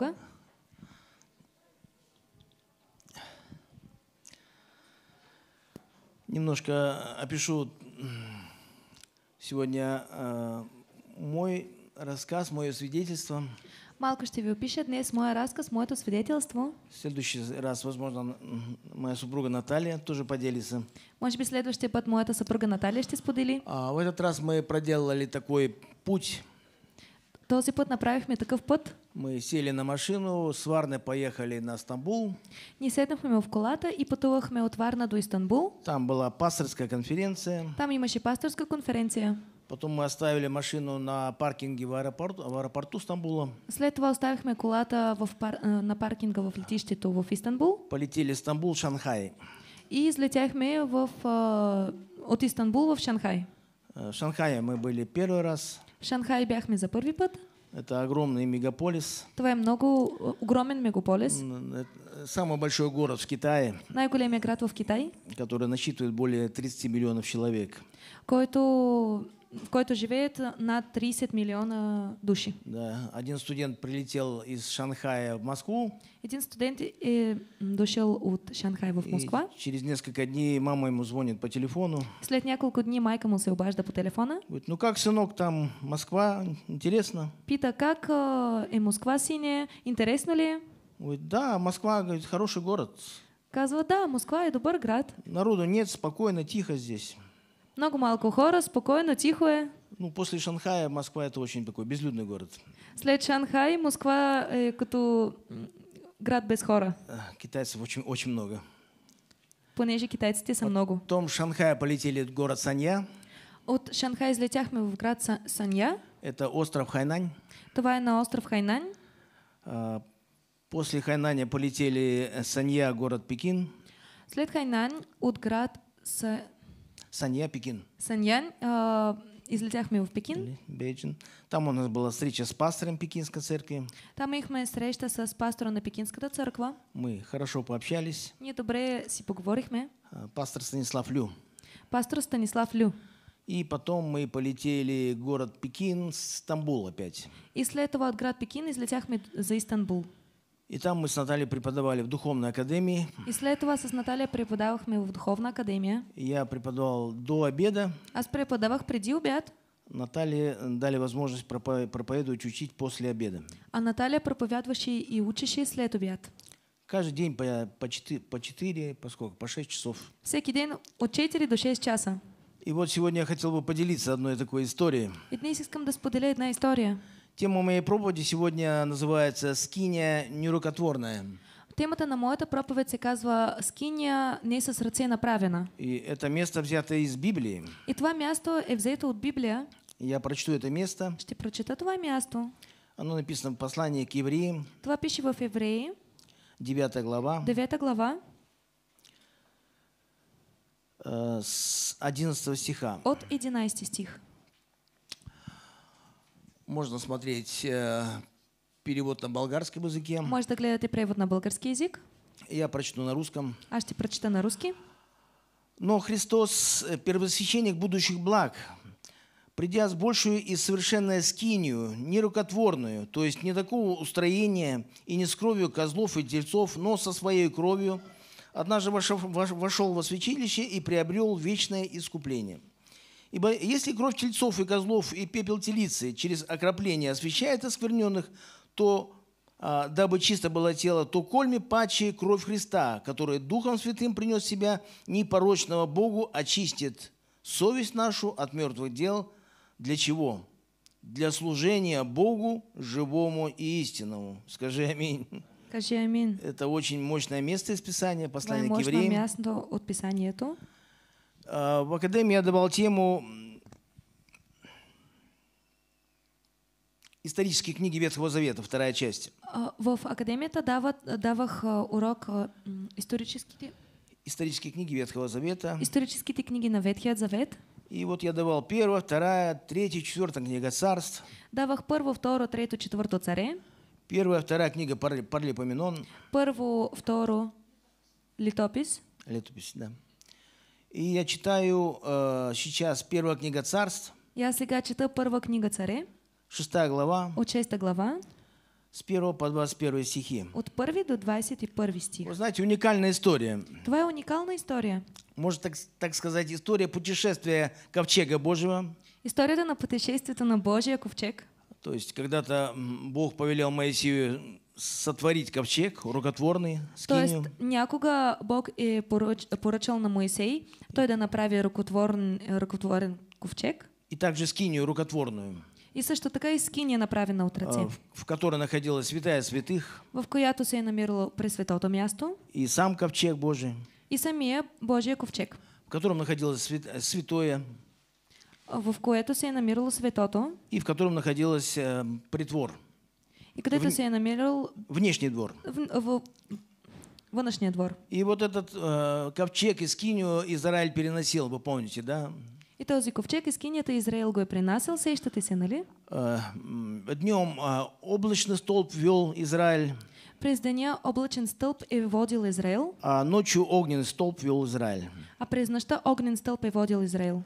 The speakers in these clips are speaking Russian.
Много? Немножко опишу сегодня э, мой рассказ, мое свидетельство. Малко ще ви опиша днес рассказ, разказ, моето свидетелство. В следующий раз, возможно, моя супруга Наталья тоже поделится. Может быть, следующий път моята супруга Наталья ще сподели. А, в этот раз мы проделали такой путь този път направихме такъв път. Мы сели на машину, с Варны поехали на Стамбул. Ние седнахме в колата и пътувахме от Варна до Истанбул. Там была пасторская конференция. Там имаше пасторская конференция. Потом мы оставили машину на паркинге в аэропорту, в аэропорту Стамбула. След това оставихме колата в пар, а, на паркинга в летището в Истанбул. Полетели Стамбул, Шанхай. И излетяхме в, а, от Истанбул в Шанхай. Э, в Шанхае мы были первый раз. В Шанхай бяхме за първи път. Это огромный мегаполис. Това е много огромен мегаполис. Самый большой город в Китае. Най-големият град в Китай. Который насчитывает более 30 миллионов человек. Който в който живеят а, над 30 миллиона души. Да, один студент прилетел из Шанхая в Москву. Один студент э, дошел от Шанхая в Москву. Через несколько дней мама ему звонит по телефону. След несколько дней майка му се обажда по телефона. Говорит, ну как, сынок, там Москва, интересно? Пита, как э, е Москва, сине, интересно ли? Говорит, да, Москва, говорит, хороший город. Казва, да, Москва е добър град. Народу нет, спокойно, тихо здесь. Много малку хора, спокойно, тихое. Ну, после Шанхая Москва это очень такой безлюдный город. След Шанхай, Москва, э, като град без хора. А, китайцев очень, очень много. Понеже те са много. Потом Шанхая полетели в город Санья. От Шанхая мы в град Санья. Это остров Хайнань. Това е на остров Хайнань. А, после Хайнаня полетели Санья, город Пекин. След Хайнань от град Санья Санья, Пекин. Саньян, э, излетяхме в Пекин. Бейджин. Там у нас была встреча с пастором Пекинской церкви. Там ихме встреча с пастором на пекинской църква. Мы хорошо пообщались. Ние добре си мы. Э, пастор Станислав Лю. Пастор Станислав Лю. И потом мы полетели в город Пекин, Стамбул опять. И после этого от город Пекин излетях мы за Истанбул. И там мы с Натальей преподавали в Духовной Академии. И после этого с Натальей преподавахме в Духовной Академии. Я преподавал до обеда. А Аз преподавах преди обед. Наталье дали возможность проповедовать, учить после обеда. А Наталья проповедовала и учащие след обед. Каждый день по, по, 4, по 4, по сколько? По 6 часов. Всякий день от 4 до 6 часа. И вот сегодня я хотел бы поделиться одной такой историей. И днес искам да споделя одна история. Тема моей проповеди сегодня называется «Скиния нерукотворная». Темата на моята проповед се казва «Скиния не с ръце направена». И это место взято из Библии. И това място е взето от Библия. Я прочту это место. Ще прочета това място. Оно написано в послании к евреям. Това пише в Евреи. 9 глава. 9 глава. Э, с 11 стиха. От 11 стих. Можно смотреть э, перевод на болгарском языке. Можете глядати перевод на болгарский язык. Я прочту на русском. Аж ты прочита на русский. Но Христос, э, первосвященник будущих благ, придя с большую и совершенную скинию, нерукотворную, то есть не такого устроения и не с кровью козлов и дельцов, но со своей кровью, однажды вошел, вошел во святилище и приобрел вечное искупление – Ибо если кровь тельцов и козлов и пепел телицы через окропление освещает оскверненных, то а, дабы чисто было тело, то кольми паче кровь Христа, который Духом Святым принес себя непорочного Богу, очистит совесть нашу от мертвых дел. Для чего? Для служения Богу, живому и истинному. Скажи аминь. Скажи аминь. Это очень мощное место из Писания, послание к евреям. Мощное место от Писания. А, в академии я давал тему исторические книги Ветхого Завета, вторая часть. А, в академии давах, давах э, урок э, исторические исторические книги Ветхого Завета. Исторические книги на Ветхий Завет. И вот я давал первая, вторая, третья, четвертая книга царств. Давах первую, вторую, третью, четвертую царе. Первая, вторая книга Парли Парли Поминон. Первую, вторую Литопис. Литопис, да. И я читаю э, сейчас первая книга царств. Я сега читаю первая книга царей. Шестая глава. От глава. С первого по двадцать первые стихи. От первой до 21 стих. Вы знаете, уникальная история. Твоя уникальная история. Может так, так сказать, история путешествия Ковчега Божьего. История на путешествие на Божий Ковчег. То есть когда-то Бог повелел Моисею сотворить ковчег рукотворный, скинию. То есть някога Бог е поруч, поръчал на Моисей той да направи рукотворен, рукотворен ковчег. И также скинию рукотворную. И со что такая скиния направлена от ръце. В, в которой находилась святая святых. В която се е намирало пресветото място. И сам ковчег Божий. И самия Божия ковчег. В котором находилось свят, святое. В което се е намирало светото. И в котором находилось э, притвор. И куда это в... се намерил? Внешний двор. В, в, внешний двор. И вот этот э, ковчег из Кинию Израиль переносил, вы помните, да? И този ковчег из Кинията Израиль го е принасял, что ты нали? Uh, э, днем uh, э, облачный столб вел Израиль. През деня облачен стълб е водил Израил. А ночью огненный столб вел Израиль. А през нощта огнен стълб е водил Израил.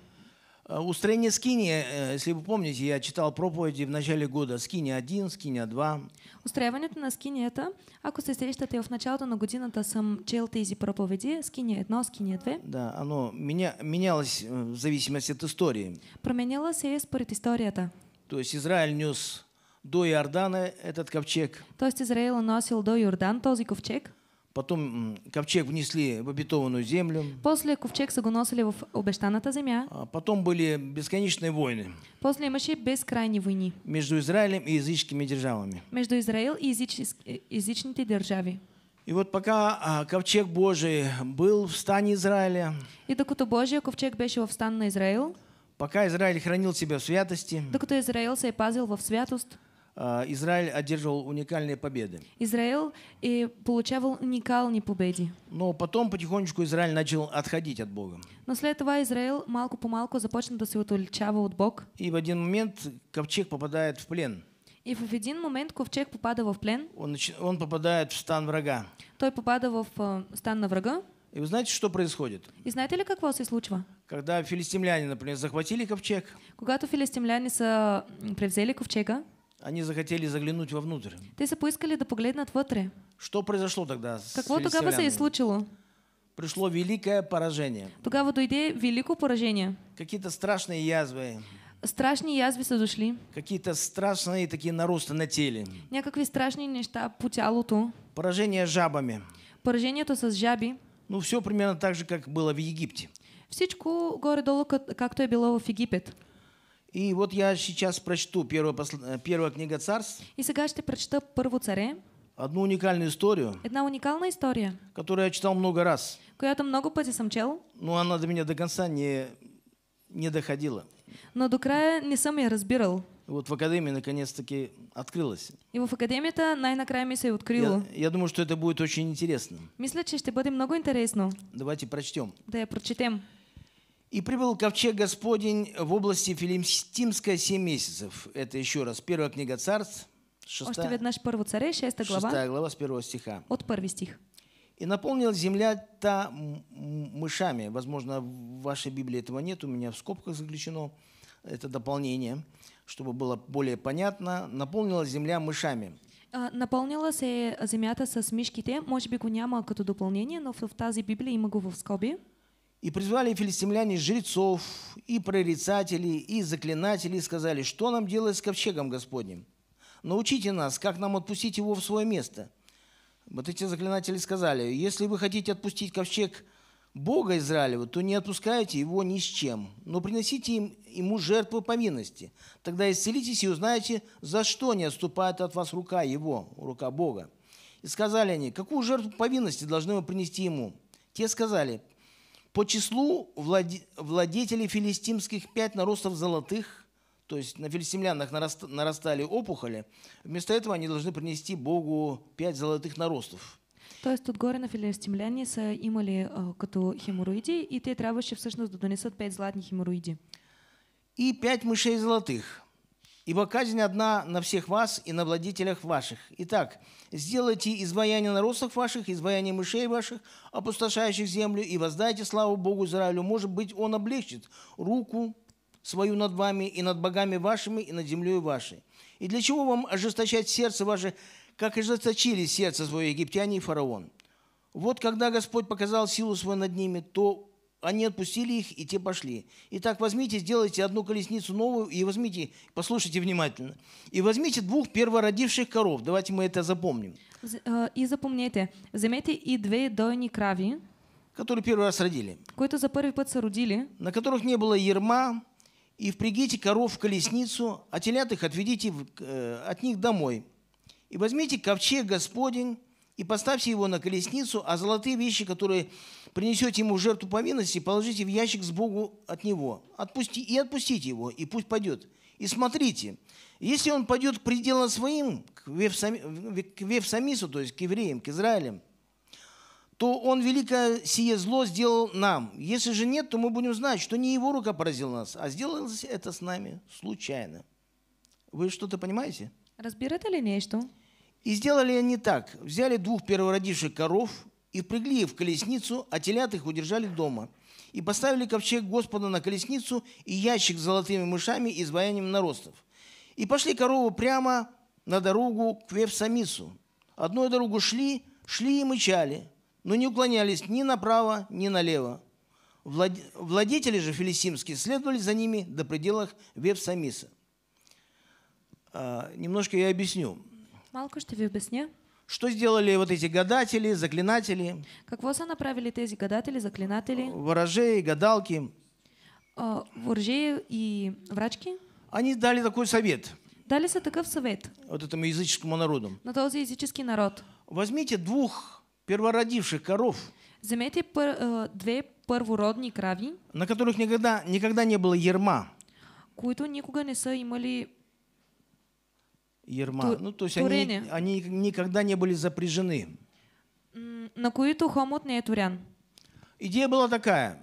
Э, Устроение скини, э, если вы помните, я читал проповеди в начале года. Скини 1, скини 2. Устраиването на скинията, ако се срещате в началото на годината, съм чел тези проповеди, скини 1, скини 2. Да, оно меня, менялось э, в зависимости от истории. Променила се според историята. То есть Израиль нес до Иордана этот ковчег. То есть Израиль носил до Иордан този ковчег. Потом ковчег внесли в обетованную землю. После ковчег са в обещаната земя. А потом были бесконечные войны. После имаше бескрайние войны. Между Израилем и языческими державами. Между Израил и э, язычните державами. И вот пока а, ковчег Божий был в стане Израиля. И докато Божия ковчег беше в стан на Израил. Пока Израиль хранил себя в святости. Докато Израил се е пазил в святост. Э, Израиль одерживал уникальные победы. Израиль и получал уникальные победы. Но потом потихонечку Израиль начал отходить от Бога. Но после этого Израиль малку по малку започнал до своего отдалечава от Бог. И в один момент ковчег попадает в плен. И в один момент ковчег попадал в плен. Он, он попадает в стан врага. Той попадал в э, стан на врага. И вы знаете, что происходит? И знаете ли, как вас и случва? Когда филистимляне, например, захватили ковчег. Когда филистимляне са превзели ковчега. Они захотели заглянуть вовнутрь. Те са поискали да погледнат вътре. Что произошло тогда с Какво тогава се е случило? Пришло великое поражение. Тогава дойде велико поражение. Какие-то страшные язвы. Страшни язви са дошли. Какие-то страшные такие наросты на теле. Някакви страшни неща по тялото. Поражение жабами. Поражението с жаби. Ну, все примерно так же, как было в Египте. Всичко горе-долу, както е било в Египет. И вот я сейчас прочту первую, посл... Э, первая книга царств. И сега ще прочита първо царе. Одну уникальную историю. Одна уникальная история. Которую я читал много раз. Която много пъти съм чел. Но она до меня до конца не, не доходила. Но до края не съм я разбирал. Вот в академии наконец-таки открылась. И в академии академията най-накрая ми се открило. Я, я думаю, что это будет очень интересно. Мисля, че ще бъде много интересно. Давайте прочтем. Да я прочетем. И прибыл ковчег Господень в области Филистимская семь месяцев. Это еще раз первая книга царств, 6, Още веднъж първо царе, 6 глава. глава с первого стиха. От 1 стих. И наполнил земля та мышами. Возможно, в вашей Библии этого нет, у меня в скобках заключено это дополнение, чтобы было более понятно. Наполнила земля мышами. А, Напълнила земля со с Может быть, у го няма като дополнение, но в тази Библии има го в скобе. И призвали филистимляне жрецов, и прорицателей, и заклинателей, и сказали, что нам делать с ковчегом Господним? Научите нас, как нам отпустить его в свое место. Вот эти заклинатели сказали, если вы хотите отпустить ковчег Бога Израилева, то не отпускайте его ни с чем, но приносите им, ему жертву повинности. Тогда исцелитесь и узнаете, за что не отступает от вас рука его, рука Бога. И сказали они, какую жертву повинности должны мы принести ему? Те сказали, по числу владе, владетелей филистимских пять наростов золотых, то есть на филистимлянах нарастали опухоли, вместо этого они должны принести Богу пять золотых наростов. То есть тут отгоре на филистимляне са имали э, като хемороиди и те трябваше всъщност да донесат пять златни хемороиди. И пять мышей золотых. Ибо казнь одна на всех вас и на владителях ваших. Итак, сделайте изваяние наростов ваших, изваяние мышей ваших, опустошающих землю, и воздайте славу Богу Израилю. Может быть, Он облегчит руку свою над вами и над богами вашими и над землей вашей. И для чего вам ожесточать сердце ваше, как ожесточили сердце свое египтяне и фараон? Вот когда Господь показал силу свою над ними, то они отпустили их, и те пошли. Итак, возьмите, сделайте одну колесницу новую, и возьмите, послушайте внимательно, и возьмите двух первородивших коров. Давайте мы это запомним. Э, и запомните, заметьте и две дойни крави, которые первый раз родили. Които за первый раз родили. На которых не было ерма, и впрягите коров в колесницу, а телят их отведите э, от них домой. И возьмите ковчег Господень, и поставьте его на колесницу, а золотые вещи, которые принесете ему жертву повинности, положите в ящик с Богу от него. Отпусти, и отпустите его, и пусть пойдет. И смотрите, если он пойдет к пределам своим, к Вефсамису, то есть к евреям, к Израилям, то он великое сие зло сделал нам. Если же нет, то мы будем знать, что не его рука поразила нас, а сделалось это с нами случайно. Вы что-то понимаете? Разбирате ли нечто? И сделали они так. Взяли двух первородивших коров – и впрягли в колесницу, а телят их удержали дома. И поставили ковчег Господа на колесницу и ящик с золотыми мышами и изваянием наростов. И пошли коровы прямо на дорогу к Вевсамису. Одной дорогу шли, шли и мычали, но не уклонялись ни направо, ни налево. Владетели же филистимские следовали за ними до пределах Вевсамиса. А, немножко я объясню. Малко, что вы объясняете? Что сделали вот эти гадатели, заклинатели? Как вас направили эти гадатели, заклинатели? Ворожеи, гадалки. А, ворожеи и врачки? Они дали такой совет. Дали са такой совет. Вот этому языческому народу. На тот языческий народ. Возьмите двух первородивших коров. Заметьте а, две первородные крови, На которых никогда, никогда не было ерма. Които никогда не са имали Ерма. Ту, ну, то есть они, они никогда не были запряжены. На куиту хомот не турян. Идея была такая.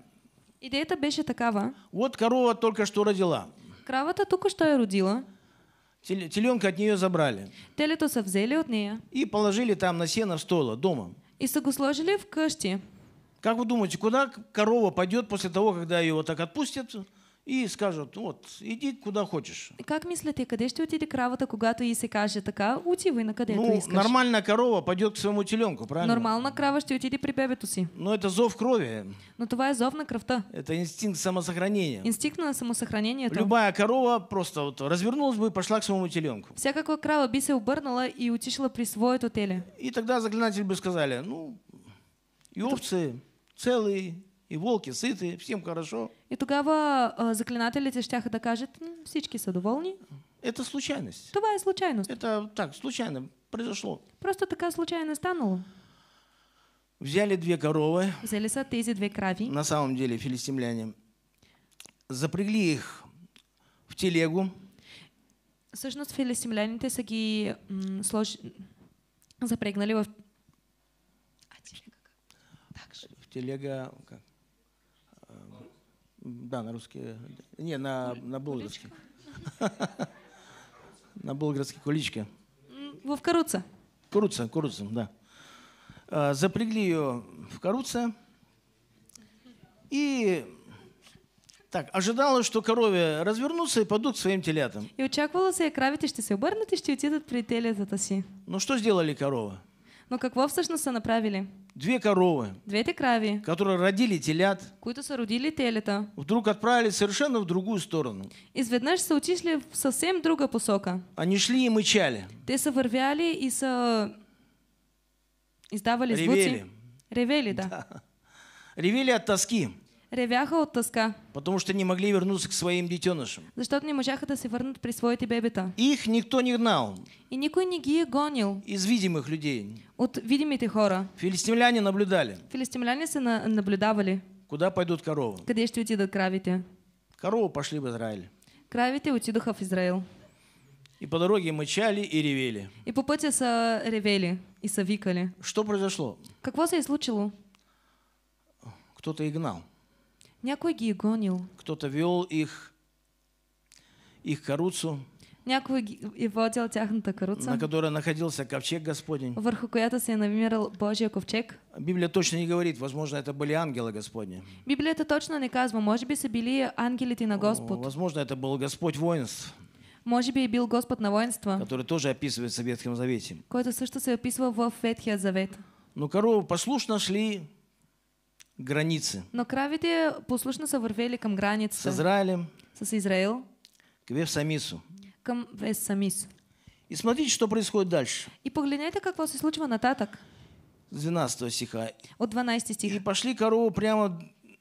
Идея Идеята беше такова. Вот корова только что родила. Кравата только что я родила. Теленка от нее забрали. Телето взяли от нее. И положили там на сено в стола дома. И са сложили в къщи. Как вы думаете, куда корова пойдет после того, когда ее вот так отпустят? и скажут, вот, иди куда хочешь. Как мислите, къде ты отиде кравата, когато и се каже така, вы на където ну, искаш? нормальная корова пойдет к своему теленку, правильно? Нормальная крава что отиде при бебето си. Но это зов крови. Но това зов на кръвта. Это инстинкт самосохранения. Инстинкт на самосохранението. Любая корова просто вот развернулась бы и пошла к своему теленку. Вся какая крава би се обърнала и утишила при своето теле. И тогда заклинатели бы сказали, ну, и овцы целые, и волки сыты, всем хорошо. И тогава а, заклинателите ще да кажат, всички са доволни. Это случайность. Това е случайность. Это так, случайно произошло. Просто такая случайно станало. Взяли две коровы. Взяли са тези две крави. На самом деле филистимляне. Запрягли их в телегу. Всъщност филистимляните са ги слож... запрегнали в... А телега как? Так же. В телега как? Да, на русские. Э, не, на, на болгарские, На болгарские кулички. В Куруца. Куруца, Куруца, да. А, запрягли ее в Куруце. И так, ожидала, что корові развернутся и падуть своим телятам. И очікувалося, як кравіті ще се обернуть и что отидуть при телятата си. Ну что сделали корова? Ну как вов всъщност са направили? Две коровы, Двете крави, которые родили телят, родили телета, вдруг отправились совершенно в другую сторону. изведнъж са отишли в съвсем друга посока. Они шли и мычали, Те са и са издавали звуци. Ревели. Ревели, да. ревели от тоски ревяха от тъска. Потому что не могли вернуться к своим детенышам. Защото не можаха да се върнат при своите бебета. Их никто не гнал. И никой не ги гонил. Из видимых людей. От видимите хора. Филистимляне наблюдали. Филистимляне са на наблюдавали. Куда пойдут коровы? Къде ще отидат кравите? Коровы пошли в Израиль. Кравите отидоха в Израил. И по дороге мычали и ревели. И по пути са ревели и са викали. Что произошло? Какво се е случило? Кто-то их гнал. Някой ги е гонил. Кто-то вел их, их каруцу. Някой е водил тяхната каруца. На которой находился ковчег Господень. Върху която се е намирал Божия ковчег. Библия точно не говорит, возможно, это были ангелы Господни. Библията точно не казва, може би са били ангелите на Господ. Возможно, это был Господь воинств. Може би е бил Господ на воинство. Который тоже описывается в Ветхом Завете. Който също се описва в Ветхия Завет. Но корову послушно шли границы. Но кравите послушно са к към границата. С Израилем. С Израил. К Вефсамису. К Вефсамису. И смотрите, что происходит дальше. И поглядите, какво се случва нататък. С 12 стиха. От 12 стиха. И пошли корову прямо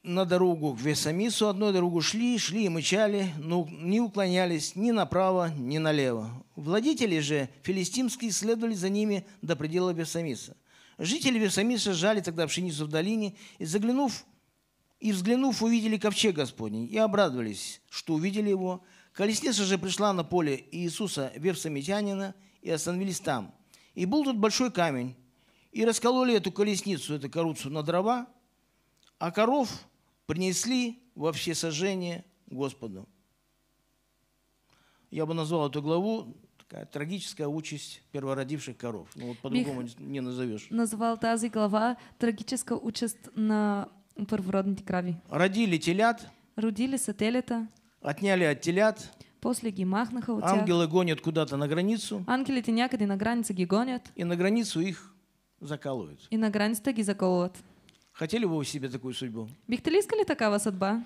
на дорогу к Весамису, одной дорогу шли, шли и мычали, но не уклонялись ни направо, ни налево. Владители же филистимские следовали за ними до предела Весамиса. Жители Весамиса сжали тогда пшеницу в долине, и, заглянув, и взглянув, увидели ковчег Господний, и обрадовались, что увидели его. Колесница же пришла на поле Иисуса Вевсамитянина и остановились там. И был тут большой камень, и раскололи эту колесницу, эту коруцу на дрова, а коров принесли во все сожжение Господу. Я бы назвал эту главу трагическая участь первородивших коров. Ну, вот по-другому не назовешь. Назвал тази глава трагическая участь на первородните крови. Родили телят. Родили са телята. Отняли от телят. После ги махнаха Ангелы гонят куда-то на границу. Ангелите някъде на границе ги гонят. И на границу их закалывают. И на границе ги закалывают. Хотели бы вы себе такую судьбу? Бихте ли искали такава судьба?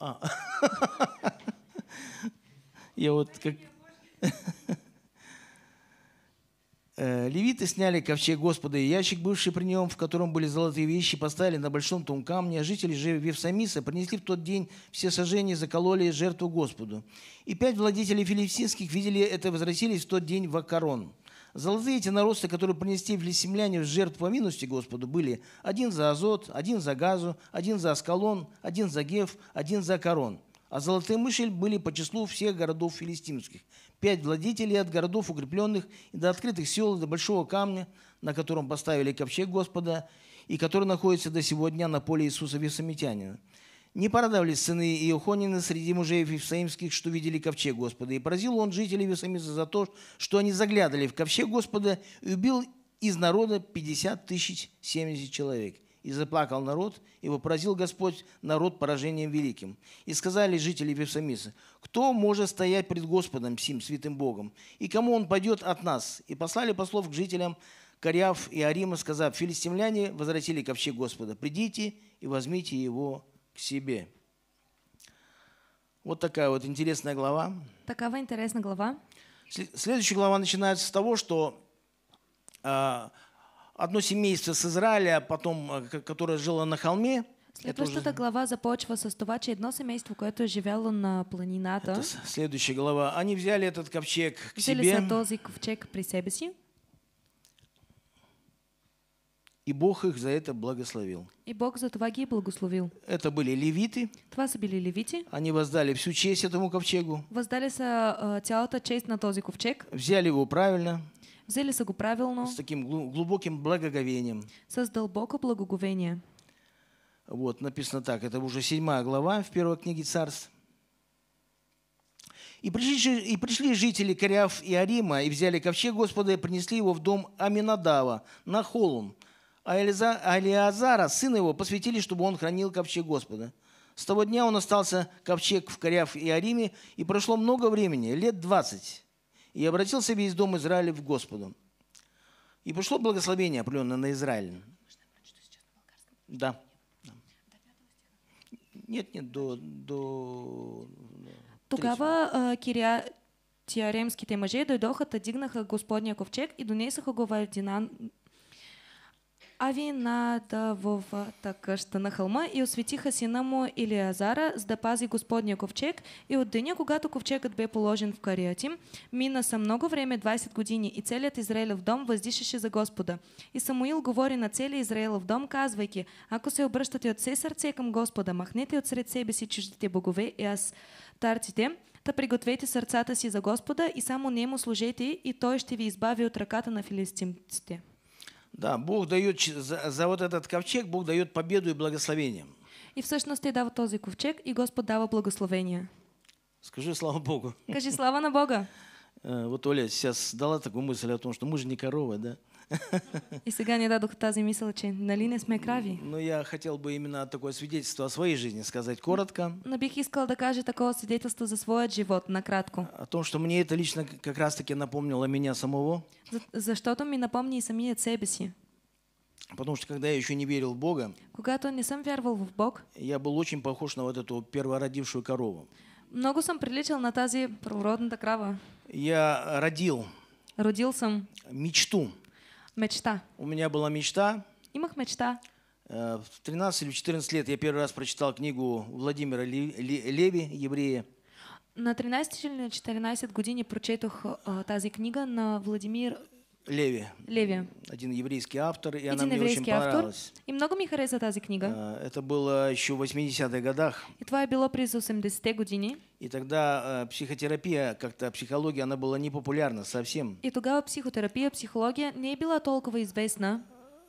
А. Я вот как... Э, левиты сняли ковчег Господа и ящик, бывший при нем, в котором были золотые вещи, поставили на большом том камне, а жители же Вевсамиса принесли в тот день все сожжения, закололи жертву Господу. И пять владителей филистимских видели это, возвратились в тот день в Акарон – Золотые эти наросты, которые принесли в лесемляне в жертву по Господу, были один за азот, один за газу, один за аскалон, один за геф, один за корон. А золотые мышель были по числу всех городов филистимских. Пять владителей от городов укрепленных и до открытых сел, до большого камня, на котором поставили ковчег Господа, и который находится до сегодня на поле Иисуса Весомитянина. Не порадовались сыны Иохонина среди мужей Вифсаимских, что видели ковчег Господа. И поразил он жителей Вифсаимца за то, что они заглядывали в ковчег Господа, и убил из народа 50 тысяч 70 человек. И заплакал народ, и поразил Господь народ поражением великим. И сказали жители Вифсамиса, кто может стоять пред Господом, сим, святым Богом, и кому он пойдет от нас? И послали послов к жителям Коряв и Арима, сказав, филистимляне возвратили ковчег Господа, придите и возьмите его к себе. Вот такая вот интересная глава. Такова интересная глава. Следующая глава начинается с того, что э, одно семейство с Израиля, а потом, а, которое жило на холме, Следващата глава започва с това, че едно семейство, которое е на планината. Это следующая глава. Они взяли этот ковчег к себе. Взяли този ковчег при себе си. И Бог их за это благословил. И Бог за твоги благословил. Это были левиты. Твасы были левиты? Они воздали всю честь этому ковчегу. Воздали са а, цялата честь на този ковчег. Взяли его правильно. Взяли са правильно. С таким глубоким благоговением. С дълбоко благоговение. Вот, написано так, это уже седьмая глава в первой книге царств. И пришли, и пришли жители Кориаф и Арима, и взяли ковчег Господа, и принесли его в дом Аминадава на холм, а, а сына его, посвятили, чтобы он хранил ковчег Господа. С того дня он остался ковчег в Коряв и Ариме, и прошло много времени, лет двадцать, и обратился весь дом Израиля в Господу. И пришло благословение, определенное на Израиль. Да. Нет, нет, до... до... Тогава э, Кирия тиаремските мъже дойдоха, дигнаха Господния ковчег и донесоха го в Единан Авинадавовата къща на хълма и осветиха сина му Илиазара, за да пази Господния ковчег. И от деня, когато ковчегът бе положен в Кариатим, мина са много време 20 години и целият Израилев дом въздишаше за Господа. И Самуил говори на целия Израилев дом, казвайки, ако се обръщате от все сърце към Господа, махнете от сред себе си чуждите богове и аз тарците, да пригответе сърцата си за Господа и само Нему служете и Той ще ви избави от ръката на филистимците. Да, Бог дает за вот этот ковчег, Бог дает победу и благословение. И всъщност те дава този ковчег и Господь дава благословение. Скажи слава Богу. Скажи слава на Бога. Э, вот Оля сейчас дала такую мысль о том, что мы же не коровы, да? И сега не дадох тази мисъл, че нали не сме крави. Но я хотел бы именно такое свидетельство о своей жизни сказать коротко. Но бих искал да кажа такое свидетельство за свой живот, накратко. О том, что мне это лично как раз-таки напомнило меня самого. За, защото ми напомни и самият себе си. Потому что когда я еще не верил в Бога, Когато не сам верил в Бог, я был очень похож на вот эту первородившую корову. Много сам прилетел на тази провородната крава. Я родил. Родил сам. Мечту. Мечта. У меня была мечта. Имах мечта. Э, в 13 или 14 лет я первый раз прочитал книгу Владимира Леви, еврея. На 13 или на 14 години прочетох э, тази книга на Владимир Леви. Леви. Один еврейский автор, и Един она мне очень понравилась. и много ми хареса тази книга. Э, это было еще в 80-х годах. И твоя е било 80-те години. И тогда э, психотерапия, как-то психология, она была непопулярна совсем. И тогда психотерапия, психология не была била толкова известна.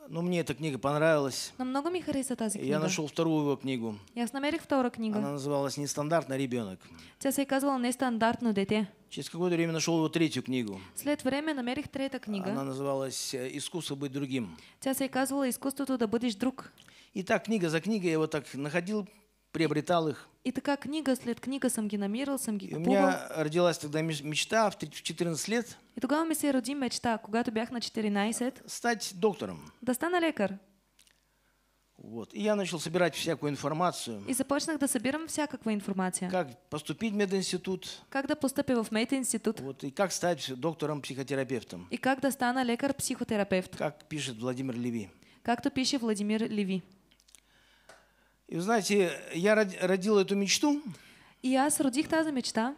Но ну, мне эта книга понравилась. Но много ми хариса тази книга. Я нашел вторую его книгу. Я с намерих втора книгу. Она называлась «Нестандартный ребенок». Тя сей казала «Нестандартно дете». Через какое-то время нашел его третью книгу. След время намерих третья книга. Она называлась «Искусство быть другим». Тя сей казала "Искусство туда будешь друг». И так книга за книгой я его так находил, приобретал их. И такая книга, след книга сам ги сам ги У меня родилась тогда мечта в 14 лет. И тогда у меня се роди мечта, когда ты бях на 14. Стать доктором. Да стана лекар. Вот. И я начал собирать всякую информацию. И започнах да собирам всякаква информацию. Как поступить в мединститут. Как да поступил в мединститут. Вот. И как стать доктором-психотерапевтом. И как да стана лекар-психотерапевт. Как пишет Владимир Леви. Как Както пише Владимир Леви. И знаете, я родил эту мечту. И я сродих тази мечта.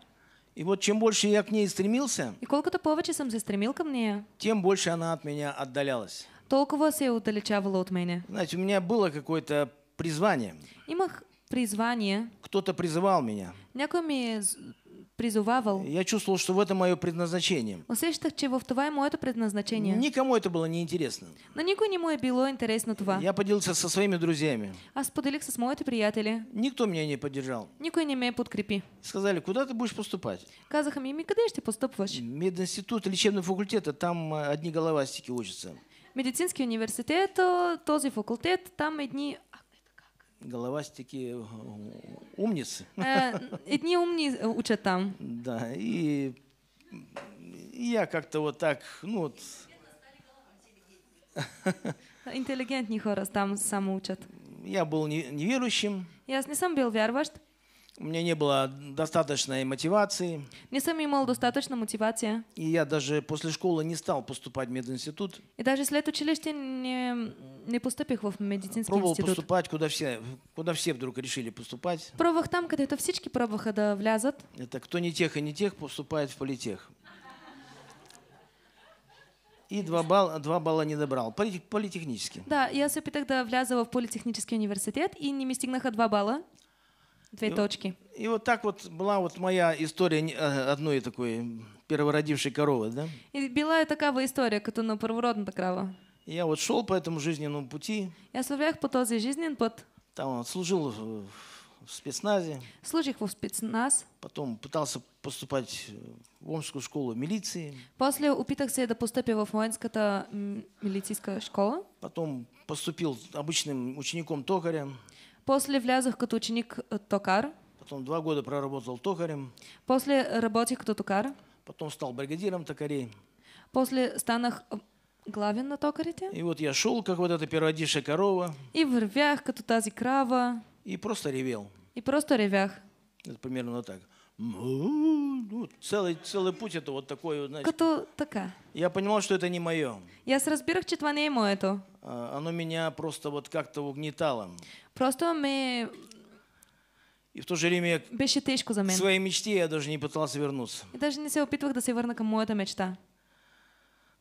И вот чем больше я к ней стремился, и сколько-то повече сам се стремил към нея, тем больше она от меня отдалялась. Толкова се отдалечавала от меня. Знаете, у меня было какое-то призвание. Имах призвание. Кто-то призывал меня. Някой ми призывал. Я чувствовал, что в этом мое предназначение. Усещах, че в това е моето предназначение. Никому это было не интересно. На никой не мое было интересно това. Я поделился со своими друзьями. А споделился с моими приятелями. Никто меня не поддержал. Никой не ме подкрепи. Сказали, куда ты будешь поступать? Казахами. ми, ми ты поступаешь? поступваш? Мединститут лечебного факультета, там э, одни головастики учатся. Медицинский университет, э, този факультет, там одни головастики, э, умницы. Одни э, умни э, учат там. Да, и я как-то вот так, ну вот... Интеллигентнее хорас там учат. Я был неверующим. Я не сам был верващим. У меня не было достаточной мотивации. Не сам имал достаточно мотивации. И я даже после школы не стал поступать в мединститут. И даже след училища не, не поступил в медицинский Пробовал институт. поступать, куда все, куда все вдруг решили поступать. Пробах там, когда это всечки пробаха да влязат. Это кто не тех и не тех поступает в политех. И два балла, два балла не добрал. Политех, политехнически. Да, я се тогда да влязала в политехнический университет и не ми стигнаха два балла. Две и, точки. И вот так вот была вот моя история э, одной такой первородившей коровы, да? И была такая история, като на первородната крава. Я вот шел по этому жизненному пути. Я вървях по този жизнен път. Там вот, служил в спецназе. Служих в спецназ. Потом пытался поступать в Омскую школу милиции. После упитался да поступил в воинската милицейская школа. Потом поступил обычным учеником токаря. После влязах като ученик э, токар. Потом два года проработал токарем. После работе като токар. Потом стал бригадиром токарей. После станах э, главен на токарите. И вот я шел, как вот эта перводишая корова. И вървях, като тази крава. И просто ревел. И просто ревях. Это примерно так. Ну, ну, целый, целый путь это вот такой, знаете. Като така. Я понимал, что это не мое. Я с че това не е моето. А, оно меня просто вот как-то угнетало. Просто мы. и в то же время беше тежко за мен. своей мечте я даже не пытался вернуться. И даже не се опитвах да се върна към моята мечта.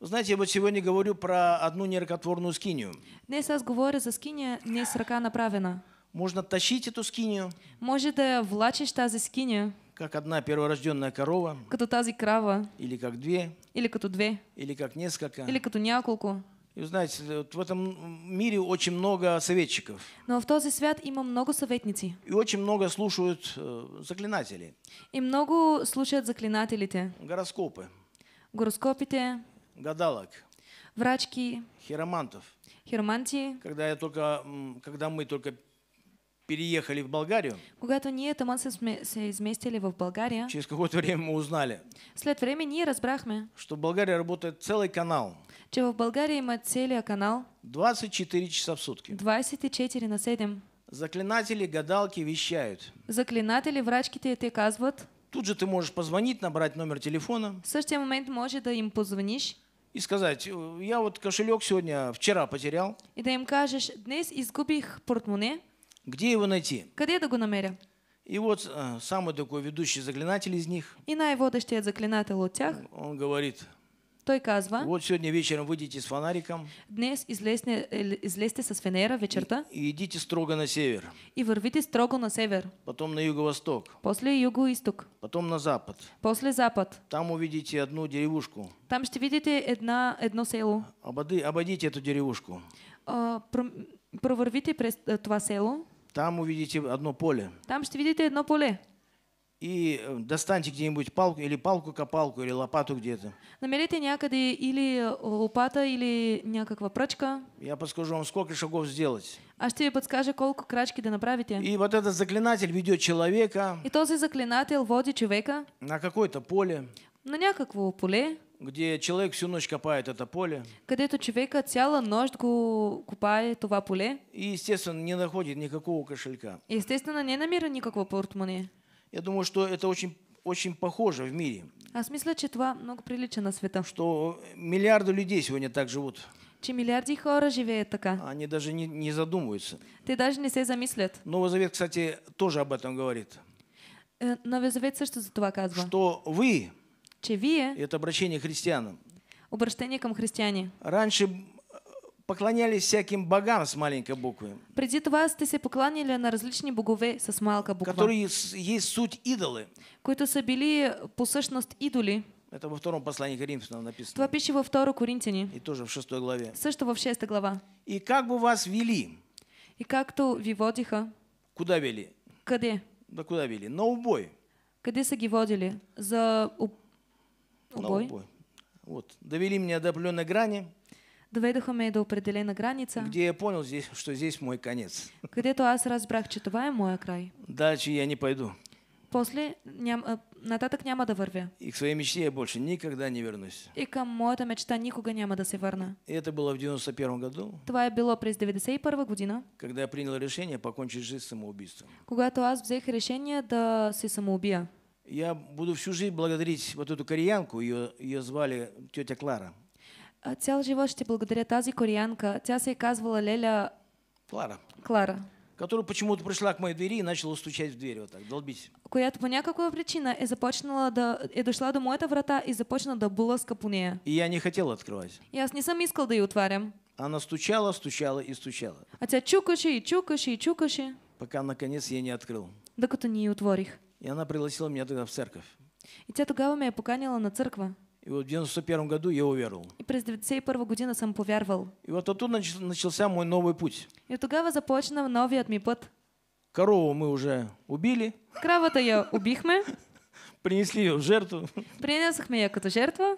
Знаете, я вот сегодня говорю про одну нерукотворную скинию. Не аз говоря за скиния не с ръка направена. Можно тащить эту скинию. Може да влачиш тази скинию? Как одна перворожденная корова. Като тази крава. Или как две. Или като две. Или как несколько. Или като няколко. И знаете, вот в этом мире очень много советчиков. Но в този свят има много советници. И очень много слушают э, заклинатели. И много слушают заклинателите. Гороскопы. Гороскопите. Гадалок. Врачки. Хиромантов. Хироманти. Когда я только, когда мы только переехали в Болгарию, когато ние таман се, се изместили в Болгария, через какое-то время мы узнали, след време ние разбрахме, что в Болгарии работает целый канал, Чего в Болгарии мы целия канал, 24 часа в сутки, 24 на 7, Заклинатели, гадалки вещают. Заклинатели, врачки те, это казват. Тут же ты можешь позвонить, набрать номер телефона. В същия момент можешь да им позвонишь. И сказать, «Э, я вот кошелек сегодня, вчера потерял. И да им кажешь, днес изгубих портмоне. Где его найти? Къде да го намеря? И вот э, самый такой ведущий заклинатель из них. И на его наиводещият заклинател от тях. Он говорит. Той казва. Вот сегодня вечером выйдите с фонариком. Днес э, излезте, излезте с фенера вечерта. И, и идите строго на север. И вырвите строго на север. Потом на юго-восток. После юго-исток. Потом на запад. После запад. Там увидите одну деревушку. Там что видите одна одно село. Ободи, обойдите эту деревушку. Uh, провървите през а, това село. Там увидите одно поле. Там что видите одно поле. И э, достаньте где-нибудь палку, или палку-копалку, или лопату где-то. Намерите някъде или э, лопата, или някаква пръчка. Я подскажу вам, сколько шагов сделать. А что ви подскажет, колко крачки да направите. И вот этот заклинатель ведет человека. И този заклинатель водит человека. На какое-то поле. На някакво поле где человек всю ночь копает это поле. Когда этот человек нощ го копае това поле. И, естественно, не находит никакого кошелька. Естественно, не намерен никакого портмоне. Я думаю, что это очень очень похоже в мире. А мисля, че това много приличия на света. Что миллиарды людей сегодня так живут. Че милиарди хора живеют така. Они даже не, не задумываются. Ты даже не все замислят. Новый Завет, кстати, тоже об этом говорит. Новый Завет что за това казва. Что вы Чи вие? Это обращение к христианам. Обращение к христиане. Раньше поклонялись всяким богам с маленькой буквы. Преди това сте се покланяли на различни богове с малка буква. Которые есть суть идолы. Които са били по същност идоли. Это во втором послании к Римлянам написано. Това пише во второ Коринтяни. И тоже в шестой главе. Също в шеста глава. И как бы вас вели? И както ви водиха? Куда вели? Къде? Да куда вели? На убой. Къде са ги водили? За Убой. на убой. Вот. Довели меня до определенной грани. Доведоха ме до определена граница. Где я понял, здесь, что здесь мой конец. Където аз разбрах, че това е моя край. Дальше я не пойду. После ням, э, нататък няма да вървя. И к своей мечте я больше никогда не вернусь. И към моята мечта никога няма да се върна. И это было в 91 году. Това е било през 91 година. Когда я принял решение покончить жизнь самоубийством. Когато аз взех решение да се самоубия. Я буду всю жизнь благодарить вот эту кореянку, ее, ее звали тетя Клара. А цял живот ще благодаря тази кореянка. Тя се казвала Леля... Клара. Клара. Которая почему-то пришла к моей двери и начала стучать в дверь вот так, долбить. Която по някаква причина е започнала да е дошла до моята врата и започна да буласка по нея. И я не хотел открывать. И аз не съм искал да я отварям. Она стучала, стучала и стучала. А тя чукаше и чукаше и чукаше. Пока наконец я не открыл. Докато не я отворих. И она пригласила меня тогда в церковь. И тя тогава меня е поканила на церковь. И вот в 91 году я уверовал. И през 91 година сам повярвал. И вот оттуда начался мой новый путь. И тогава започна новият ми път. Корову мы уже убили. Кравата я убихме. Принесли ее в жертву. Принесахме я като жертва.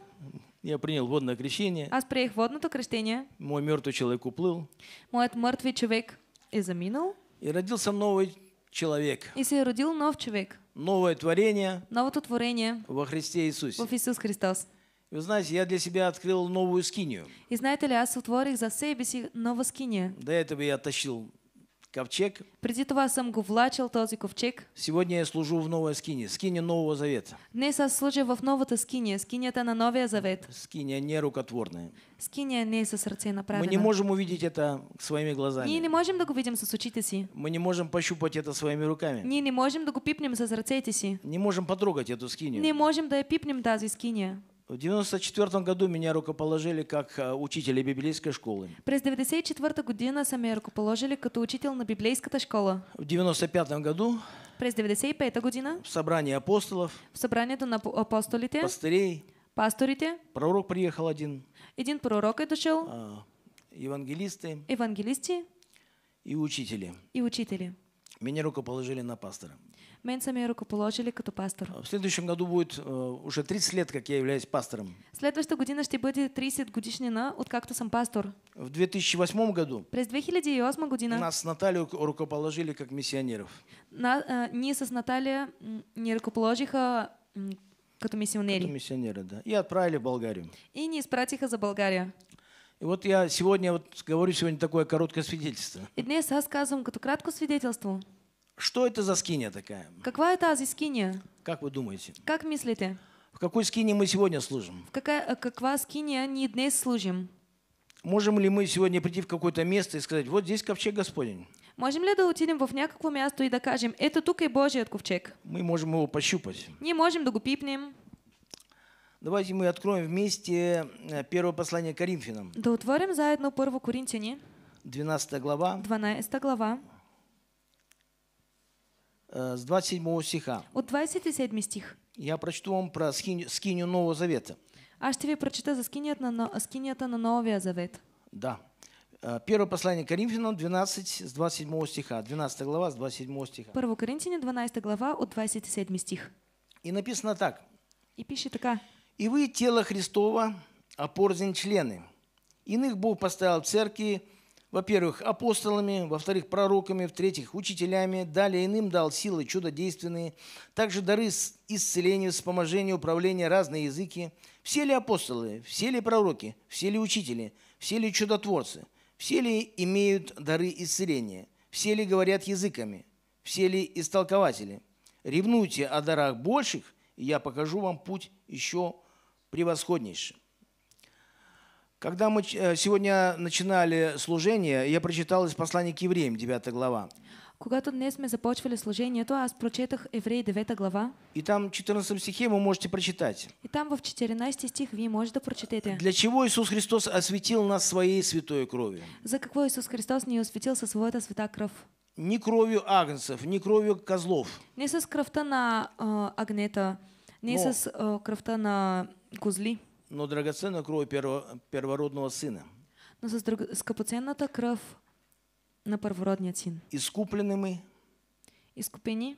Я принял водное крещение. Аз приех водното крещение. Мой мертвый человек уплыл. Моят мертвый человек и заминал. И родился новый человек. И се родил нов човек новое творение Новое творение во Христе Иисусе. Во Ісус Христос. Вы знаете, я для себя открыл новую скинию. И знаете ли, я сотворил за себе новую скинию. До этого я тащил ковчег. Преди това съм го влачил този ковчег. Сегодня я служу в новой скине, скине Нового Завета. Днес аз служа в новата скиния, скинията на Новия Завет. Скиния не рукотворная. Скиния не е с ръце направена. Мы не можем увидеть это своими глазами. Ние не можем да го видим с очите си. Мы не можем пощупать это своими руками. Ние не можем да го пипнем с ръцете си. Не можем потрогать эту скинию. Не можем да я пипнем тази скиния. В 94 году меня рукоположили как э, учителя библейской школы. През 94 година са ме рукоположили като учител на библейската школа. В 95 году през 95 година в Собрание апостолов в собранието на апостолите пастырей пасторите пророк приехал один. Един пророк е дошел. А, евангелисты. Евангелисты. И учители. И учители. Меня рукоположили на пастора. Мен сами рукоположили като пастор. В следующем году будет э, уже 30 лет, как я являюсь пастором. Следващата година ще бъде 30 годишнина, откакто съм пастор. В 2008 году. През 2008 година. Нас с Натальей рукоположили как миссионеров. На, э, ние с Наталья не рукоположиха като миссионери. Като миссионеры, да. И отправили в Болгарию. И не испратиха за Болгария. И вот я сегодня вот говорю сегодня такое короткое свидетельство. И днес аз казвам като кратко свидетелство. Что это за скиния такая? Какова это за скиния? Как вы думаете? Как мыслите? В какой скине мы сегодня служим? В какая, э, какова скиния не днес служим? Можем ли мы сегодня прийти в какое-то место и сказать, вот здесь ковчег Господень? Можем ли да отидем в някакво место и докажем, это ето тук е Божият ковчег? Мы можем его пощупать. Не можем да го пипнем. Давайте мы откроем вместе э, первое послание Коринфянам. Да утворим заодно 1 Коринтяни. 12 глава. 12 глава. Э, с 27 стиха. От 27 стих. Я прочту вам про скинию Нового Завета. Аз ще ви прочета за скинията на, скинията на Новия Завет. Да. Э, первое послание Коринфянам 12 с 27 стиха. 12 глава с 27 стиха. 1 Коринфяне 12 глава от 27 стих. И написано так. И пишет така. И вы тело Христова, а порзень члены. Иных Бог поставил в церкви, во-первых, апостолами, во-вторых, пророками, в-третьих, учителями, далее иным дал силы чудодейственные, также дары исцеления, вспоможения, управления, разные языки. Все ли апостолы, все ли пророки, все ли учители, все ли чудотворцы, все ли имеют дары исцеления, все ли говорят языками, все ли истолкователи? Ревнуйте о дарах больших, и я покажу вам путь еще превосходнейший. Когда мы э, сегодня начинали служение, я прочитал из послания к евреям, 9 глава. Когато днес сме започвали служението, аз прочетах Евреи 9 глава. И там в 14 стихе вы можете прочитать. И там в 14 стих вы можете прочитать. Для чего Иисус Христос осветил нас своей святой кровью? За какво Иисус Христос не осветил со своята свята кровь? Не кровью агнцев, не кровью козлов. Не с кръвта на э, агнета, не Но... с э, кръвта на козли но драгоценную кровь перво, первородного сына. Но с, драг... с кровь кръв на первородния син. Искуплены мы. Искупени.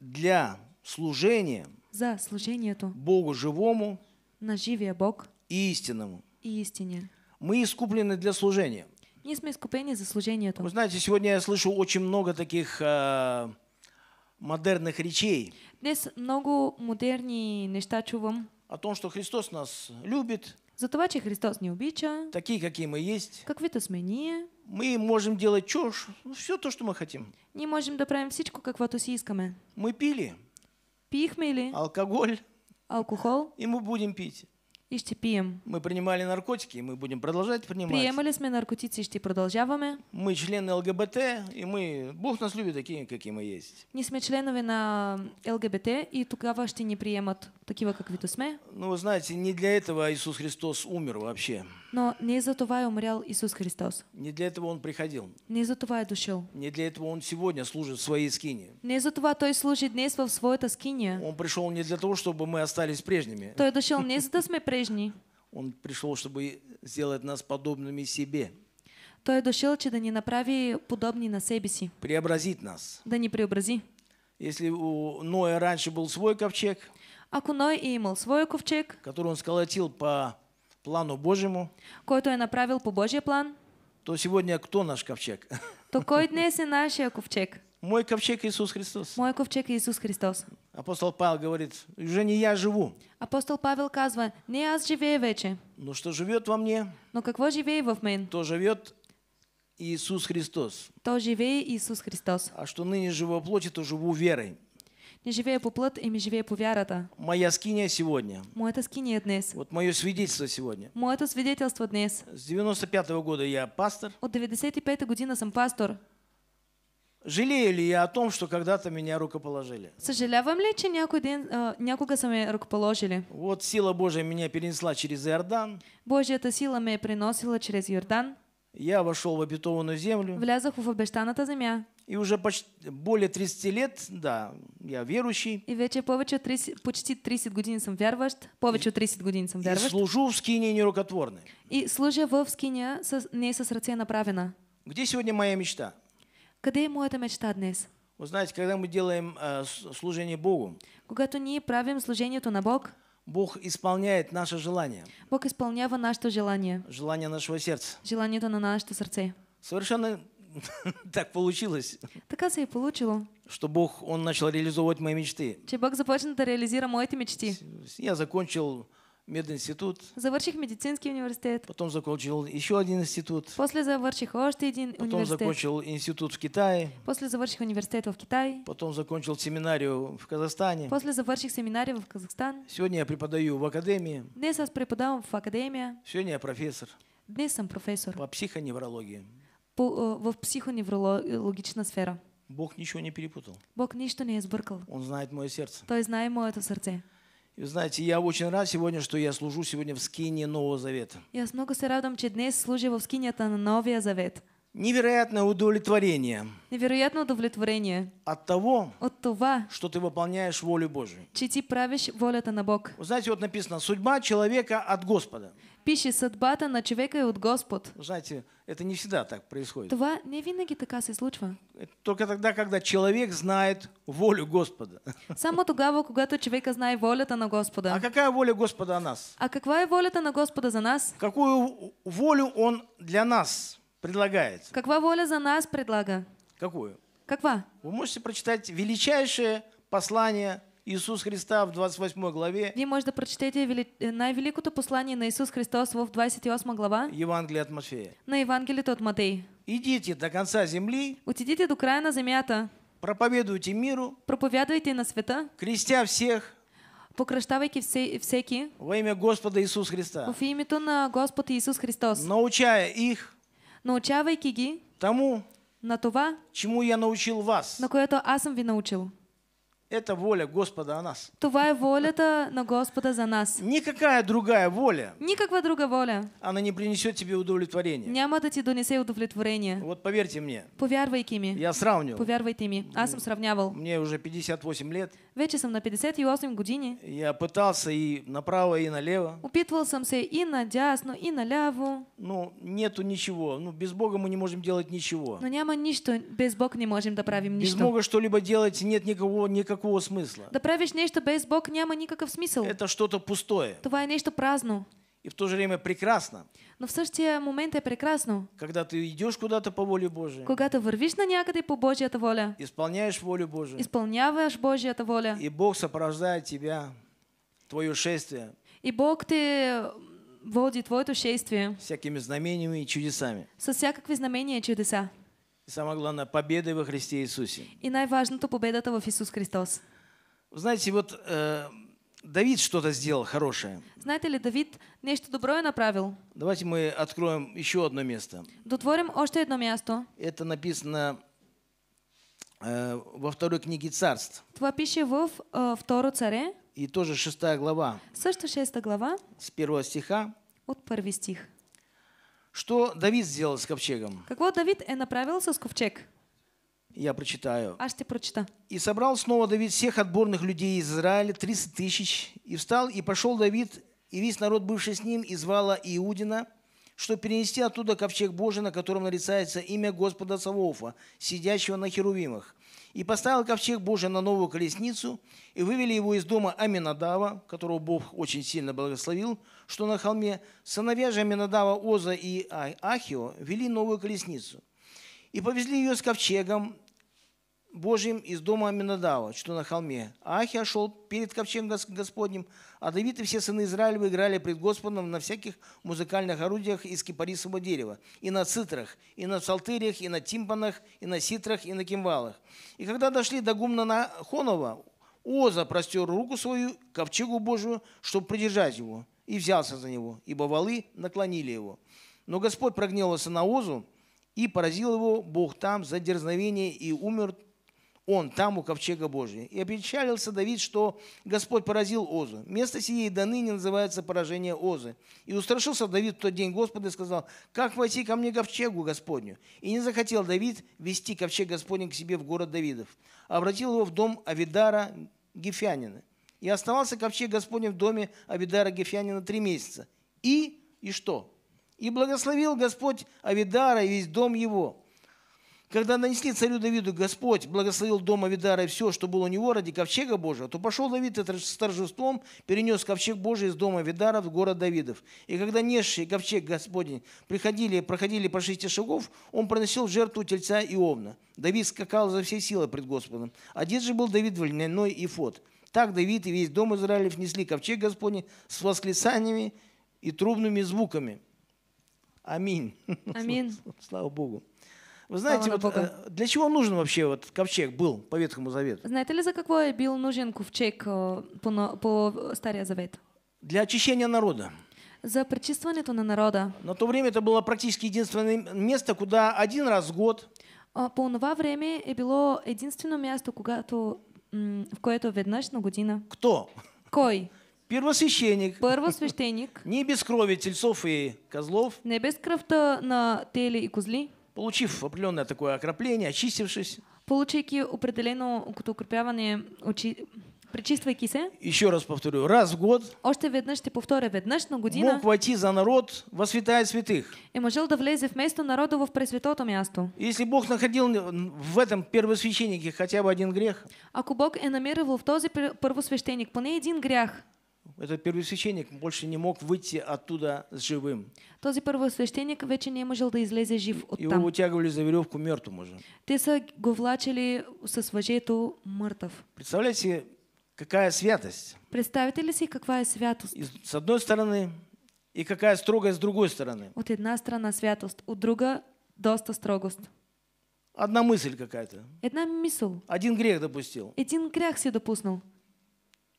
Для служения. За служение служението. Богу живому. На живия Бог. И истинному. И истине. Мы искуплены для служения. Не сме искупени за служението. Вы знаете, сегодня я слышу очень много таких э, модерных речей. Днес много модерни неща чувам о том, что Христос нас любит. За това, че Христос ни обича. Такие, какие мы есть. Каквито сме ние. Мы можем делать что, ну, все то, что мы хотим. Не можем да правим всичко, каквото си искаме. Мы пили. Пихме ли? Алкоголь. Алкохол. И мы будем пить. Ще пием. Мы принимали наркотики, и мы будем продолжать принимать. Приемали сме наркотици, ще продължаваме. Мы члены ЛГБТ, и мы Бог нас любит такими, какие мы есть. Не сме членове на ЛГБТ, и тогава ще ни приемат такива, каквито сме. Ну, вы знаете, не для этого Иисус Христос умер вообще. Но не за това е умрял Иисус Христос. Не для этого Он приходил. Не за това е дошел. Не для этого Он сегодня служит в своей скине. Не за това Той служи днес в своей скиния. Он пришел не для того, чтобы мы остались прежними. Той дошел не за да сме прежни. Он пришел, чтобы сделать нас подобными себе. Той е дошъл, че да ни направи подобни на себе си. Преобразит нас. Да не преобрази. Если у Ноя раньше был свой ковчег, ако Ной е имал свой ковчег, который он сколотил по плану Божьему, който е направил по Божия план, то сегодня кто наш ковчег? То кой днес е нашия ковчег? Мой ковчег Иисус Христос. Мой ковчег Иисус Христос. Апостол Павел говорит, уже не я живу. Апостол Павел казва, не аз живея вече. Но что живет во мне? Но какво живее в мен? То живет Иисус Христос. То живее Иисус Христос. А что ныне живу во плоти, то живу верой. Не живее по плът, еми живее по вярата. Моя скиния сегодня. Моята скиния днес. Вот мое свидетельство сегодня. Моето свидетельство днес. С 95 -го года я пастор. От 95 година сам пастор. Жалею ли я о том, что когда-то меня рукоположили? Сожалявам ли, че някой ден, а, някога са ме рукоположили? Вот сила Божия меня перенесла через Иордан. Божья эта сила меня приносила через Иордан я вошел в обетованную землю. Влязах в обещаната земя. И уже почти, более 30 лет, да, я верующий. И вече повече 30, почти 30 години съм вярващ. Повече 30 години съм вярващ. И служу в скине нерукотворной. И служа в скине с, не со ръце направлено. Где сегодня моя мечта? Къде е моята мечта днес? Вы знаете, когда мы делаем э, служение Богу, Когда мы правим служението на Бог, Бог исполняет наше желание. Бог исполняет наше желание. Желание нашего сердца. Желание это на наше сердце. Совершенно так получилось. Така се и получило. Что Бог, Он начал реализовывать мои мечты. Че Бог започна да реализира моите мечти. Я закончил мединститут. Завърших медицински университет. Потом закончил еще один институт. После завърших още един потом университет. Потом закончил институт в Китае. После завърших университет в Китай. Потом закончил семинарию в Казахстане. После завърших семинарию в Казахстан. Сегодня я преподаю в академии. Днес аз преподавам в академия. Сегодня я профессор. Днес съм профессор. По психоневрологии. По, э, в психоневрологична сфера. Бог ничего не перепутал. Бог ничто не е сбъркал. Он знает мое сердце. Той знае моето сърце. И знаете, я очень рад сегодня, что я служу сегодня в скине Нового Завета. Јас много се радом, че днес служи во скињата на Новия Завет. Невероятное удовлетворение. Невероятное удовлетворение. От того, от това, что ты выполняешь волю Божию. Че ты правишь волята на Бог. Вы знаете, вот написано, судьба человека от Господа пише съдбата на човека е от Господ. Знаете, это не всегда так происходит. Това не винаги така се случва. Только тогда, когда человек знает волю Господа. Само тогава, когато човека знае волята на Господа. А какая воля Господа о нас? А каква е волята на Господа за нас? Какую волю Он для нас предлагает? Каква воля за нас предлага? Какую? Каква? Вы можете прочитать величайшее послание Иисус Христа в 28 главе. Вы можете прочитать э, на вели... най послание на Иисус Христос в 28 глава. Евангелие от Матфея. На Евангелието от Матей. Идите до конца земли. Утидите до края на земята. Проповедуйте миру. Проповядуйте на света. Крестя всех. Покръщавайки все, всеки. Во имя Господа Иисус Христа. В имя на Господа Иисус Христос. Научая их. Научавайки ги. Тому. На това. Чему я научил вас. На което аз съм ви научил это воля Господа о нас. Твоя воля это на Господа за нас. Никакая другая воля. Никакая другая воля. Она не принесет тебе удовлетворения. Няма да ти донесе удовлетворение. Вот поверьте мне. Повярвайки ми. Я сравнивал. Повярвайте ми. А сам сравнивал. Мне уже 58 лет. Вече сам на 58 години. Я пытался и направо, и налево. Опитвал сам се и на дясну и на ляву. Ну, нету ничего. Ну, без Бога мы не можем делать ничего. Но няма ничто. Без Бога не можем да правим нищо. Без Бога что-либо делать нет никого, никакого никакого смысла. Да правишь нечто, без Бог няма никакого смысла. Это что-то пустое. Това е нещо празно. И в то же время прекрасно. Но в същия момент е прекрасно. Когда ты идешь куда-то по воле Божией. Когато вървиш на някъде по Божията воля. Исполняешь волю Божию. Исполняваш Божията воля. И Бог сопровождает тебя, твое шествие. И Бог те э, води твоето шествие. Всякими знамениями и чудесами. Со всякакви знамения и чудеса. И самое главное, победа во Христе Иисусе. И наиважното победата в Иисус Христос. Знаете, вот э, Давид что-то сделал хорошее. Знаете ли, Давид нечто доброе направил. Давайте мы откроем еще одно место. Дотворим още одно место. Это написано э, во второй книге царств. Това пише в э, второ царе. И тоже шестая глава. Също шестая глава. С первого стиха. От първи стих. Что Давид сделал с ковчегом? Как вот Давид е э, направил с ковчег? Я прочитаю. Аж ты прочита. «И собрал снова Давид всех отборных людей из Израиля, 30 тысяч, и встал, и пошел Давид, и весь народ, бывший с ним, из вала Иудина, чтобы перенести оттуда ковчег Божий, на котором нарицается имя Господа Савоофа, сидящего на херувимах. И поставил ковчег Божий на новую колесницу, и вывели его из дома Аминадава, которого Бог очень сильно благословил, что на холме. Сыновья же Аминадава, Оза и а-, Ахио вели новую колесницу. И повезли ее с ковчегом Божьим из дома Аминадава, что на холме. А Ахия шел перед ковчегом Господним, а Давид и все сыны Израиля выиграли пред Господом на всяких музыкальных орудиях из кипарисового дерева, и на цитрах, и на псалтырях, и на тимпанах, и на ситрах, и на кимвалах. И когда дошли до гумна Хонова, Оза простер руку свою, ковчегу Божию, чтобы придержать его, и взялся за него, ибо валы наклонили его. Но Господь прогневался на Озу, и поразил его Бог там за дерзновение, и умер он там у ковчега Божия. И опечалился Давид, что Господь поразил Озу. Место сие и до ныне называется поражение Озы. И устрашился Давид в тот день Господа и сказал, как войти ко мне ковчегу Господню? И не захотел Давид вести ковчег Господень к себе в город Давидов. А обратил его в дом Авидара Гефянина. И оставался ковчег Господень в доме Авидара Гефянина три месяца. И, и что? И благословил Господь Авидара и весь дом его – когда нанесли царю Давиду Господь, благословил дом Авидара и все, что было у него ради ковчега Божия. то пошел Давид с торжеством, перенес ковчег Божий из дома Авидара в город Давидов. И когда несшие ковчег Господень приходили, проходили по шести шагов, он приносил жертву тельца и овна. Давид скакал за все силы пред Господом. Одет же был Давид в льняной ифот. Так Давид и весь дом Израилев несли ковчег Господень с восклицаниями и трубными звуками. Аминь. Аминь. Слава Богу. Вы знаете, вот, э, для чего нужен вообще вот ковчег был по Ветхому Завету? Знаете ли, за какой был нужен ковчег э, по, по Стария Завет? Для очищения народа. За то на народа. На то время это было практически единственное место, куда один раз в год а, по това време е било единствено място, когато, в което веднъж на година. Кто? Кой? Первосвященник. Первосвященник. Не без крови тельцов и козлов. Не без кръвта на теле и козли получив определенное такое окропление, очистившись. Получайки определенно, като укрепяване, очи... пречиствайки се. Еще раз повторю, раз в год. Още веднъж ще повторя, веднъж на година. Мог войти за народ во святая святых. И можел да влезе вместо народа в пресветото място. Если Бог находил в этом первосвященнике хотя бы один грех. Ако Бог е намерил в този първосвещеник поне един грях. Этот первосвященник больше не мог выйти оттуда с живым. Този первосвященник вече не е можел да излезе жив оттам. Его утягивали за веревку мертвым уже. Те са го влачили с въжето мъртъв. Представляете какая святость? Представите ли си каква е святост? И с одной стороны, и какая строгость с другой стороны. От една страна святост, от друга доста строгост. Одна мысль какая-то. Одна мысль. Один грех допустил. Один грех себе допустил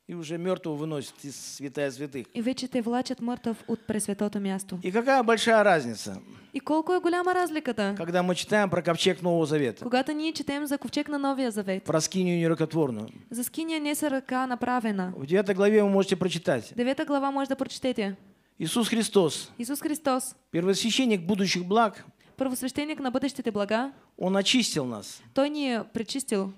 и уже мертвого выносят из святая святых. И вечите влачат мертвых от пресвятото място. И какая большая разница? И колко е голяма разликата? Когда мы читаем про ковчег Нового Завета. Когато ние читаем за ковчег на Новия Завет. Про скинию нерукотворную. За скиния не са ръка направена. В 9 главе вы можете прочитать. 9 глава може прочитать. Иисус Христос. Иисус Христос. Первосвященник будущих благ. Първосвещеник на ты блага. Он очистил нас. То не е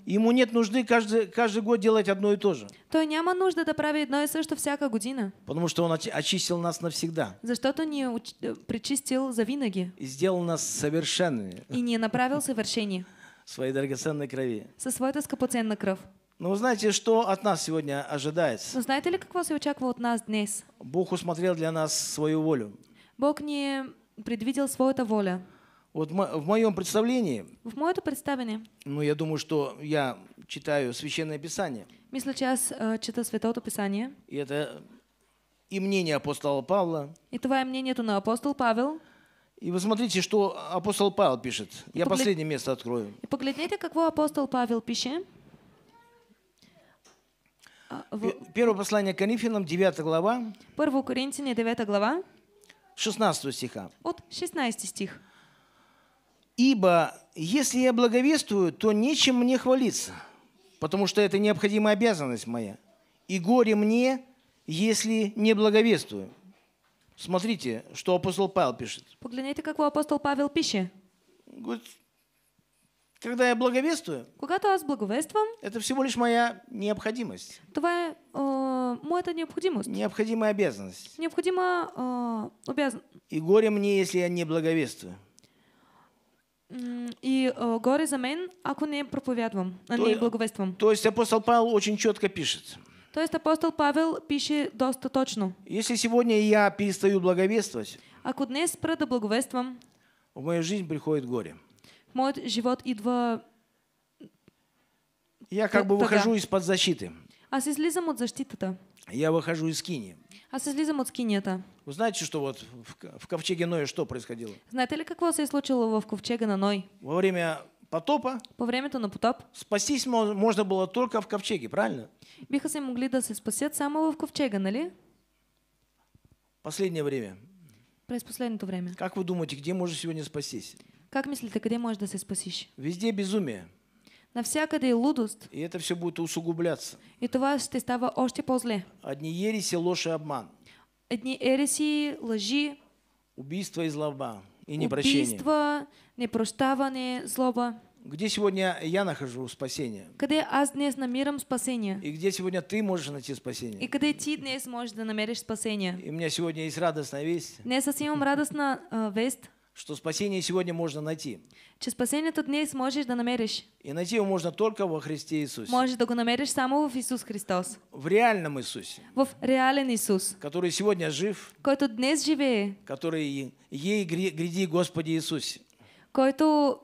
Ему нет нужды каждый, каждый год делать одно и то же. Той няма нужда да прави едно и что всякая година. Потому что он очистил нас навсегда. За Защото ни е э, пречистил завинаги. И сделал нас совершенными. И не направил совершение. Своей драгоценной крови. Со своей скъпоценна кровь. Но вы знаете, что от нас сегодня ожидается? Но знаете ли, какво се очаква от нас днес? Бог усмотрел для нас свою волю. Бог не предвидел свою воля. Вот в моем представлении, в моем представлении. ну, я думаю, что я читаю Священное Писание. Мисля, э, че аз Святое Писание. И это и мнение апостола Павла. И твое мнение мнението на апостол Павел. И вы смотрите, что апостол Павел пишет. И я поглед... последнее место открою. И поглядите, какво апостол Павел пишет. А, в... Первое послание к Коринфянам, 9 глава. 1 Коринфяне, 9 глава. 16 стиха. От 16 стих. Ибо если я благовествую, то нечем мне хвалиться, потому что это необходимая обязанность моя. И горе мне, если не благовествую. Смотрите, что апостол Павел пишет. Погляните, как апостол Павел пишет. Говорит, когда я благовествую, Когато аз благовествам, это всего лишь моя необходимость. Това е э, моята необходимост. Необходимая обязанность. Необходима э, обязанность. И горе мне, если я не благовествую. И э, горе за мен, ако не проповядвам, а то, не а, благовествам. То есть апостол Павел очень четко пишет. То есть апостол Павел пишет доста точно. Если сегодня я перестаю благовествовать, ако днес спра да благовествам, в мою жизнь приходит горе. В мой живот идва... Я как бы выхожу из-под защиты. Аз излизам от защитата. Я выхожу из кинии. А с излизом от скинията. Вы знаете, что вот в ковчеге Ноя что происходило? Знаете ли, какво се е случило в Ковчеге на Ной? Во время потопа. По времени то на потоп. Спастись можно было только в ковчеге, правильно? Биха се могли да се спасят само в ковчега, нали? Последнее время. През последното время. Как вы думаете, где можно сегодня спастись? Как мислите, где можешь да се спасиш? Везде безумие. Навсякъде е лудост. И это все будет усугубляться. И това ще става още по-зле. Одни ереси, ложь и обман. Одни ереси, лъжи. Убийство и злоба. И непрощение. Убийство, непрощаване, злоба. Где сегодня я нахожу спасение? Где аз днес намирам спасение? И где сегодня ты можешь найти спасение? И когда ты днес можешь намеришь спасение? И у меня сегодня есть радостная весть. Днес аз имам радостна uh, вест что спасение сегодня можно найти. Че тут днес сможешь да намериш. И найти его можно только во Христе Иисусе. Можеш да го намериш в Иисус Христос. В реальном Иисусе. В реален Иисус. Который сегодня жив. кой Който днес живее. Который ей гряди Господи Иисусе. то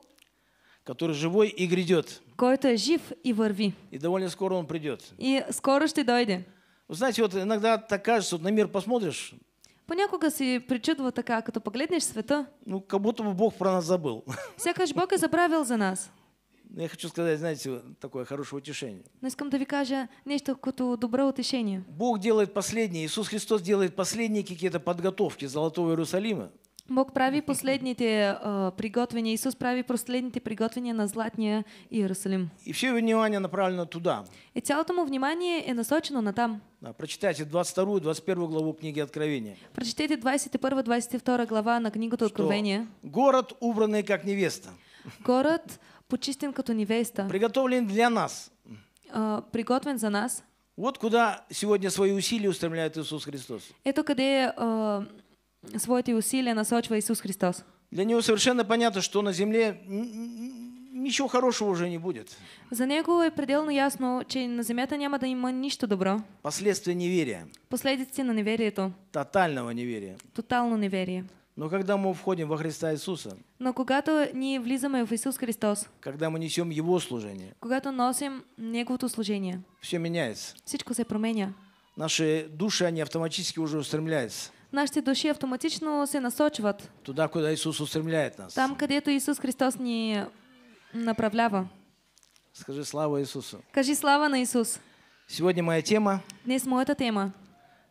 который живой и грядет. Кой-то жив и върви. И довольно скоро он придет. И скоро ще дойдет. Вы знаете, вот иногда так кажется, вот на мир посмотришь, Понякога си причудва така, като погледнеш света. Ну, как будто бы Бог про нас забыл. Сякаш Бог е забравил за нас. Я хочу сказать, знаете, такое хорошее утешение. Но искам да ви кажа нечто като добро утешение. Бог делает последнее, Иисус Христос делает последние какие-то подготовки Золотого Иерусалима. Бог прави последните uh, приготвения, Иисус прави последните приготовления на Златния Иерусалим. И все внимание направлено туда. И цялото му внимание е насочено на там. Да, прочитайте 22-21 главу книги Откровения. Прочитайте 21-22 глава на книгу Откровения. Город убранный как невеста. Город почистен като невеста. Приготовлен для нас. Uh, приготвен за нас. Вот куда сегодня свои усилия устремляет Иисус Христос. Это когда uh, своите усилия насочва Иисус Христос. Для него совершенно понятно, что на земле ничего хорошего уже не будет. За него е ясно, что на земле то няма да има ничто добро. Последствия неверия. Последствия на неверие то. Тотального неверия. Тотального неверия. Но когда мы входим во Христа Иисуса, но когато ние влизаме в Иисус Христос, когда мы несем Его служение, когато носим Неговото служение, все меняется. Всичко се променя. Наши души, они автоматически уже устремляются нашите души автоматично се насочват. Туда, куда Иисус устремляет нас. Там, където Иисус Христос ни направлява. Скажи слава Иисусу. Кажи слава на Иисус. Сегодня моя тема. Днес моята тема.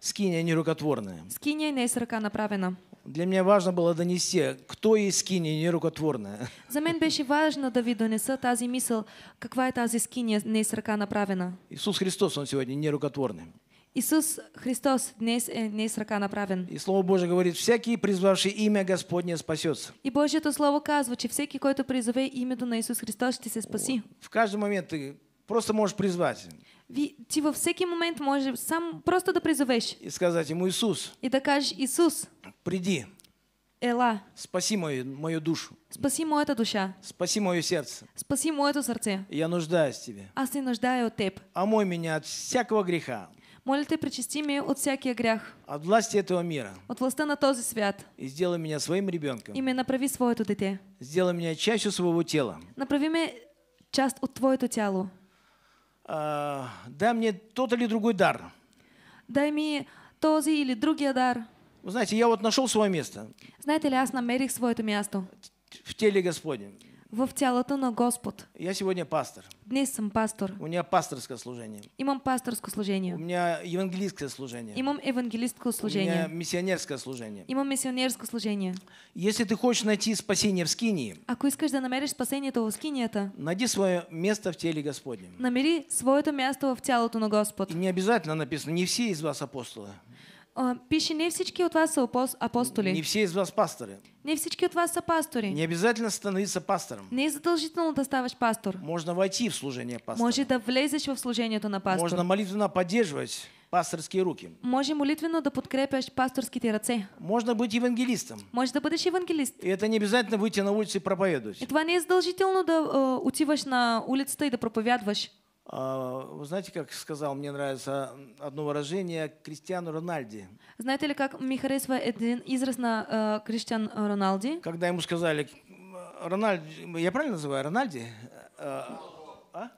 Скиния нерукотворная. Скиния не с ръка направена. Для меня важно было донести, кто есть скиния нерукотворная. За мен беше важно да ви донеса тази мисъл, каква е тази скиния не с ръка направена. Иисус Христос, Он сегодня нерукотворный. Иисус Христос днес, э, днес ръка направен. И Слово Божие говорит, всякий, призвавший имя Господне, спасется. И Божье это Слово казва, че всеки, който призове имя на Иисус Христос, ще се спаси. В каждый момент ты просто можешь призвать. Ви, ти во всеки момент можеш сам просто да призовеш. И сказать ему, Иисус. И да кажеш, Иисус. Приди. Ела. Спаси мою, мою душу. Спаси моята душа. Спаси мое сердце. Спаси моето сърце. Я нуждаюсь в тебе. Аз се нуждая от теб. Омой меня от всякого греха. Моля те, причисти ме от всякия грях. От власти этого мира. От власти на този свят. И сделай меня своим ребенком. И ме направи своето дете. Сделай меня частью своего тела. Направи мне часть от твоего тела А, дай мне тот или другой дар. Дай ми този или другия дар. Вы знаете, я вот нашел свое место. Знаете ли, аз намерих своето място. В теле Господнем в тялото на Господ. Я сегодня пастор. Днес съм пастор. У меня пасторское служение. Имам пасторское служение. У меня евангелистское служение. Имам евангелистское служение. У меня миссионерское служение. Имам миссионерское служение. Если ты хочешь найти спасение в Скинии, Ако искаш да намериш спасението в Скинията, найди свое место в теле Господнем. Намери своето място в тялото на Господ. И не обязательно написано, не все из вас апостолы. А, пише, не всички от вас са апостоли. Не все из вас пасторы. Не всички от вас са пастори. Не обязательно становиться пастором. Не е задължително да ставаш пастор. Можно войти в служение пастора. Може да влезеш в служението на пастор. Можно молитвенно поддерживать пасторские руки. Може молитвенно да подкрепяш пасторските ръце. Можно быть евангелистом. Може да бъдеш евангелист. И это не обязательно выйти на улицу и проповедовать. И това не е задължително да а, отиваш на улицата и да проповядваш. А, вы знаете, как сказал, мне нравится одно выражение Кристиану Рональди. Знаете ли, как ми харесва един израз на э, Кристиан Роналди? Когда ему сказали, Рональди, я правильно называю, Рональди? Э, а?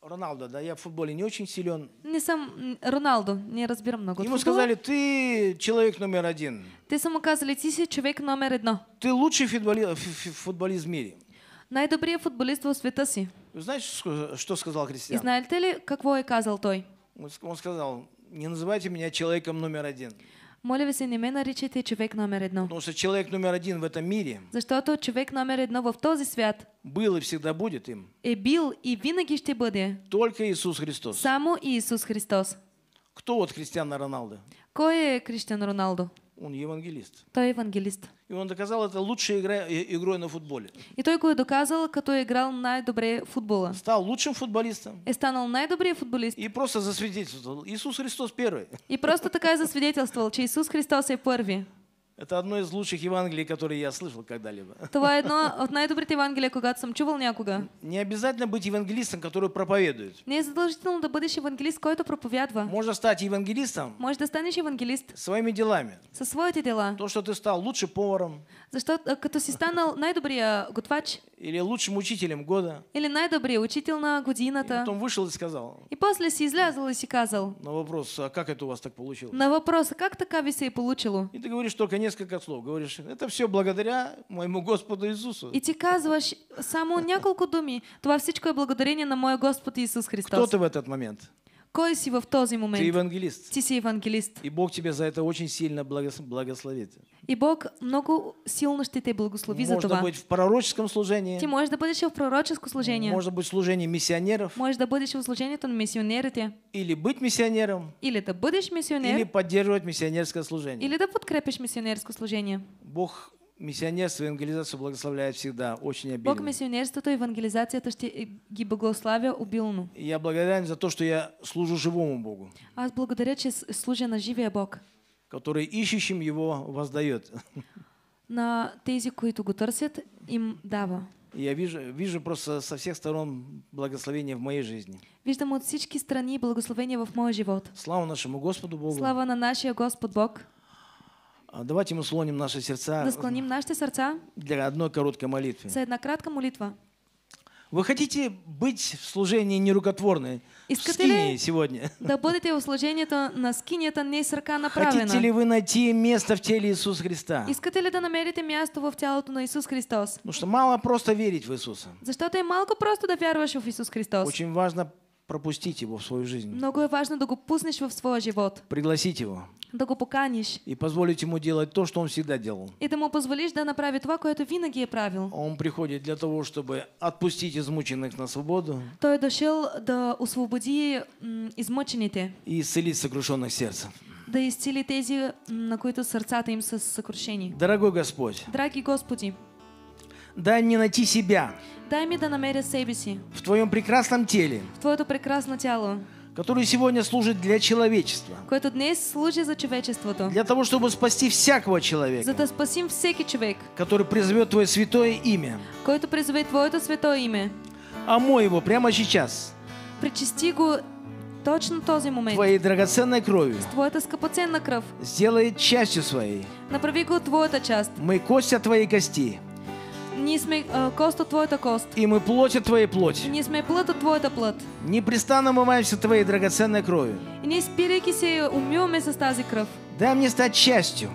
Роналдо, да, я в футболе не очень силен. Не сам Роналдо, не разбирам много. Ему сказали, ты человек номер один. Ты сам казали, ты человек номер одно. Ты лучший футболист, футболист в мире. Най-добрият футболист в света си. Знаешь, что сказал христиан? И знаете ли, какво е казал той? Он сказал, не называйте меня человеком номер один. Моля ви се, не ме наричайте човек номер едно. Потому что человек номер один в этом мире. Защото човек номер едно в този свят. Был и всегда будет им. Е бил и винаги ще бъде. Только Иисус Христос. Само Иисус Христос. Кто вот Кристиана Роналдо? Кое е Кристиан Роналдо? Он евангелист. Та евангелист. И он доказал это лучшей игра, игрой на футболе. И той го е доказал, като играл най-добре футбола. Стал лучшим футболистом. И станал най-добрия футболист. И просто засвидетельствовал. Иисус Христос первый. И просто такая засвидетельствовал, че Иисус Христос и первый. Это одно из лучших Евангелий, которые я слышал когда-либо. Това е едно от най-добрите Евангелия, когато съм чувал някога. Не обязательно быть евангелистом, который проповедует. Не е задължително да бъдеш евангелист, то проповядва. Можно стать евангелистом. Можешь да станеш евангелист. Своими делами. Со своими дела. То, что ты стал лучшим поваром. Защо а, като си станал най-добрия готвач. Или лучшим учителем года. Или най учитель на годината. И потом вышел и сказал. И после си излязал и си казал. На вопрос, а как это у вас так получилось? На вопрос, а как такая ви се е И ты говоришь, что конец несколько слов, говоришь, это все благодаря моему Господу Иисусу. И ты казваш само несколько думи, то во е благодарение на моя Господ Иисус Христос. Кто ты в этот момент? Кой си в този момент? Ты евангелист. Ти си евангелист. И Бог тебе за это очень сильно благословит. И Бог много сильно ще те благослови Можно за това. Можно быть в пророческом служении. Ти можеш да бъдеш в пророческо служение. Можно быть в служении миссионеров. Можеш да бъдеш в служението на мисионерите. Или быть миссионером. Или да бъдеш мисионер. Или поддерживать миссионерское служение. Или да подкрепиш миссионерское служение. Бог Миссионерство и евангелизация благословляет всегда, очень обильно. Бог миссионерството и евангелизация, евангелизацията ще ги благославя убилну. Я благодарен за то, что я служу живому Богу. Аз благодаря, че служа на живее Бог. Который ищущим Его воздает. На тези, които го търсят, им дава. Я вижу, вижу просто со всех сторон благословения в моей жизни. Виждам от всички страни благословение в моя живот. Слава нашему Господу Богу. Слава на нашия Господ Бог. А, давайте мы склоним наши сердца. Да склоним наши сердца. Для одной короткой молитвы. За одна краткая молитва. Вы хотите быть в служении нерукотворной? Искате в скине сегодня? Да будете в служении то на скине, это не срка направлено. Хотите ли вы найти место в теле Иисуса Христа? Искате ли да намерите место в тело на Иисус Христос? Ну что мало просто верить в Иисуса. За что ты малко просто да вярваш в Иисус Христос? Очень важно пропустить его в свою жизнь. Много е важно да го пуснеш в своя живот. Пригласить его. Да го поканиш. И позволить ему делать то, что он всегда делал. И да ему позволиш да направи това, което винаги правил. Он приходит для того, чтобы отпустить измученных на свободу. То е дошел до освободи измученные. И исцелить сокрушенных сердца. Да исцели тези, на които сърцата им са съкрушени. Дорогой Господь. Дорогий Господи. Дай мне найти себя. Дай мне да намеря себе си. В твоем прекрасном теле. В твоето прекрасно тело. Который сегодня служит для человечества. Което днес служит за человечеството. Для того, чтобы спасти всякого человека. За да спасим всякий человек. Который призовет твое святое имя. Който призовет твоето святое имя. Омой его прямо сейчас. Причисти го Точно този момент. Твоей драгоценной кровью. С твоята скъпоценна кровь. Сделай частью своей. Направи го от твоята част. Мы кость твоей кости. Не сме а, кост от твоята кост. И мы плоть от твоей плоти. И ние сме плът от твоята плът. Непрестанно омываемся твоей драгоценной кровью. И ние спирайки се умиваме с тази кръв. Дай мне стать частью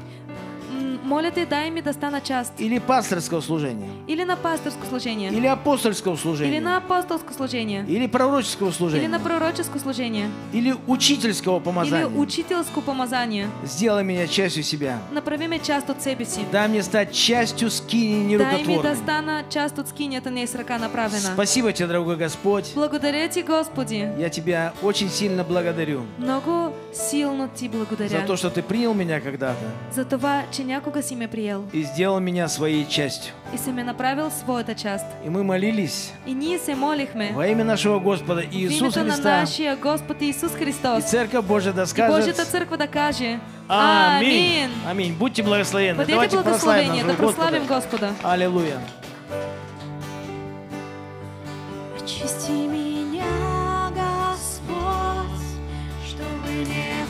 молят и дай мне доста на Или пасторского служения. Или на пасторское служение. Или апостольского служения. Или на апостольское служение. Или пророческого служения. Или на пророческое служение. Или учительского помазания. Или учительского помазания. Сделай меня частью себя. Направи меня часто от себе си. Дай мне стать частью скини нерукотворной. Дай мне доста часто часть от скини, это не из рака направлено. Спасибо тебе, дорогой Господь. Благодаря тебе, Господи. Я тебя очень сильно благодарю. Много сил над тебе благодаря. За то, что ты принял меня когда-то. За то, че някога си ме приел. И сделал меня своей частью. И си ме направил своята част. И мы молились. И ние се молихме. Во имя нашего Господа Иисуса Христа. на нашия Господ Иисус Христос. И Церковь Божия да скажет. И Божията църква да каже. Аминь. Аминь. Будьте благословенны. Бъдете Давайте благословение, да прославим Господа. Аллилуйя. Очисти меня.